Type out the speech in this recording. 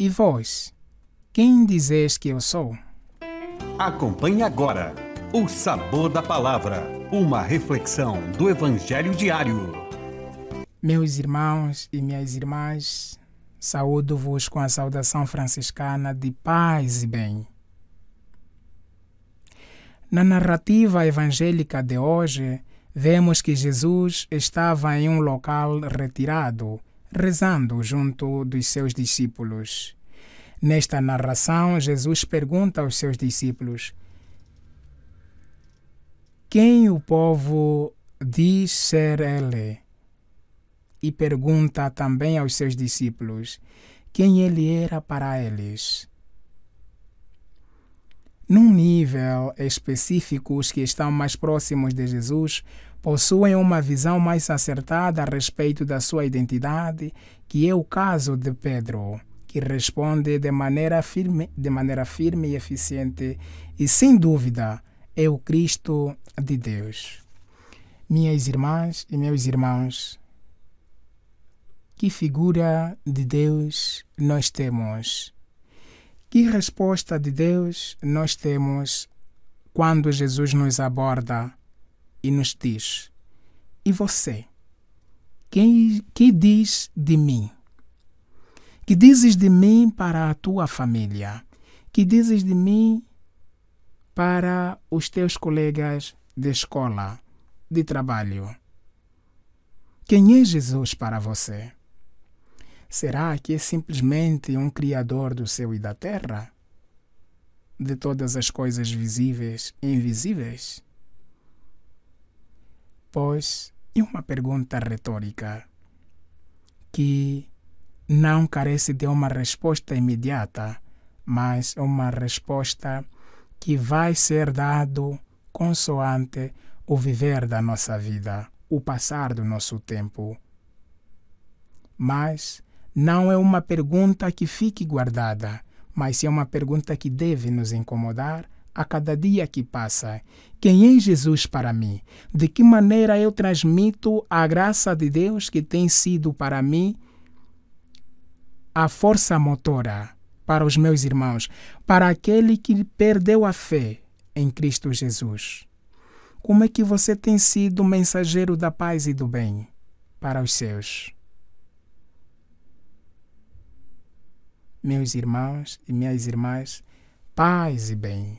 E vós, quem dizes que eu sou? Acompanhe agora o Sabor da Palavra, uma reflexão do Evangelho diário. Meus irmãos e minhas irmãs, saúdo-vos com a saudação franciscana de paz e bem. Na narrativa evangélica de hoje, vemos que Jesus estava em um local retirado rezando junto dos seus discípulos. Nesta narração, Jesus pergunta aos seus discípulos: Quem o povo diz ser ele? E pergunta também aos seus discípulos quem ele era para eles. Num nível específico, os que estão mais próximos de Jesus possuem uma visão mais acertada a respeito da sua identidade, que é o caso de Pedro, que responde de maneira firme, de maneira firme e eficiente, e sem dúvida é o Cristo de Deus. Minhas irmãs e meus irmãos, que figura de Deus nós temos? Que resposta de Deus nós temos quando Jesus nos aborda? e nos diz: E você? Quem, que diz de mim? Que dizes de mim para a tua família? Que dizes de mim para os teus colegas de escola, de trabalho? Quem é Jesus para você? Será que é simplesmente um Criador do céu e da terra? De todas as coisas visíveis e invisíveis? depois e é uma pergunta retórica que não carece de uma resposta imediata, mas é uma resposta que vai ser dado consoante o viver da nossa vida, o passar do nosso tempo. Mas não é uma pergunta que fique guardada, mas é uma pergunta que deve nos incomodar a cada dia que passa. Quem é Jesus para mim? De que maneira eu transmito a graça de Deus que tem sido para mim a força motora para os meus irmãos, para aquele que perdeu a fé em Cristo Jesus? Como é que você tem sido mensageiro da paz e do bem para os seus? Meus irmãos e minhas irmãs, paz e bem.